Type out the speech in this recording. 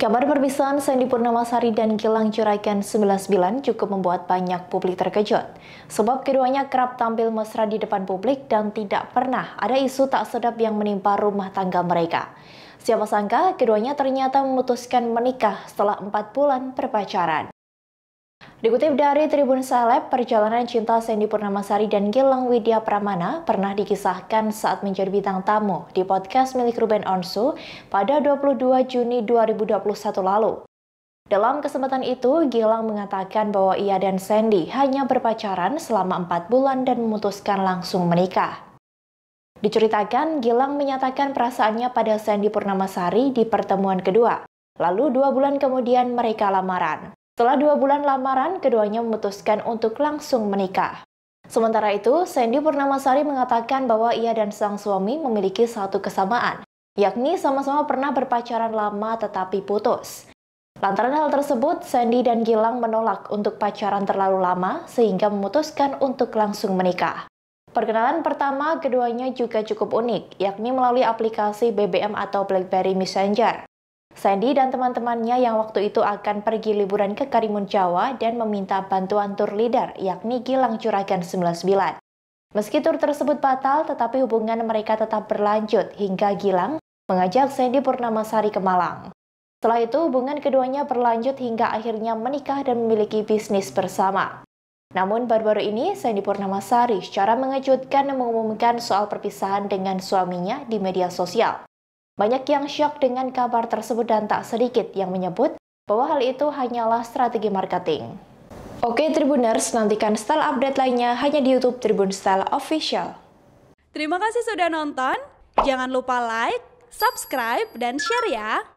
Kabar perpisahan Sandy Purnamasari dan Gilang Juragan 99 cukup membuat banyak publik terkejut. Sebab keduanya kerap tampil mesra di depan publik dan tidak pernah ada isu tak sedap yang menimpa rumah tangga mereka. Siapa sangka keduanya ternyata memutuskan menikah setelah 4 bulan berpacaran. Dikutip dari Tribun Seleb, perjalanan cinta Sandy Purnamasari dan Gilang Widya Pramana pernah dikisahkan saat menjadi bintang tamu di podcast milik Ruben Onsu pada 22 Juni 2021 lalu. Dalam kesempatan itu, Gilang mengatakan bahwa ia dan Sandy hanya berpacaran selama 4 bulan dan memutuskan langsung menikah. Diceritakan, Gilang menyatakan perasaannya pada Sandy Purnamasari di pertemuan kedua. Lalu dua bulan kemudian mereka lamaran. Setelah dua bulan lamaran, keduanya memutuskan untuk langsung menikah. Sementara itu, Sandy Purnamasari mengatakan bahwa ia dan sang suami memiliki satu kesamaan, yakni sama-sama pernah berpacaran lama tetapi putus. Lantaran hal tersebut, Sandy dan Gilang menolak untuk pacaran terlalu lama sehingga memutuskan untuk langsung menikah. Perkenalan pertama keduanya juga cukup unik, yakni melalui aplikasi BBM atau BlackBerry Messenger. Sandy dan teman-temannya yang waktu itu akan pergi liburan ke Karimun Jawa dan meminta bantuan tur leader yakni Gilang Curagan 99. Meski tur tersebut batal, tetapi hubungan mereka tetap berlanjut hingga Gilang mengajak Sandy Sari ke Malang. Setelah itu, hubungan keduanya berlanjut hingga akhirnya menikah dan memiliki bisnis bersama. Namun baru-baru ini Sandy Sari secara mengejutkan mengumumkan soal perpisahan dengan suaminya di media sosial. Banyak yang syok dengan kabar tersebut dan tak sedikit yang menyebut bahwa hal itu hanyalah strategi marketing. Oke Tribuners, nantikan style update lainnya hanya di YouTube Tribun Style Official. Terima kasih sudah nonton. Jangan lupa like, subscribe, dan share ya.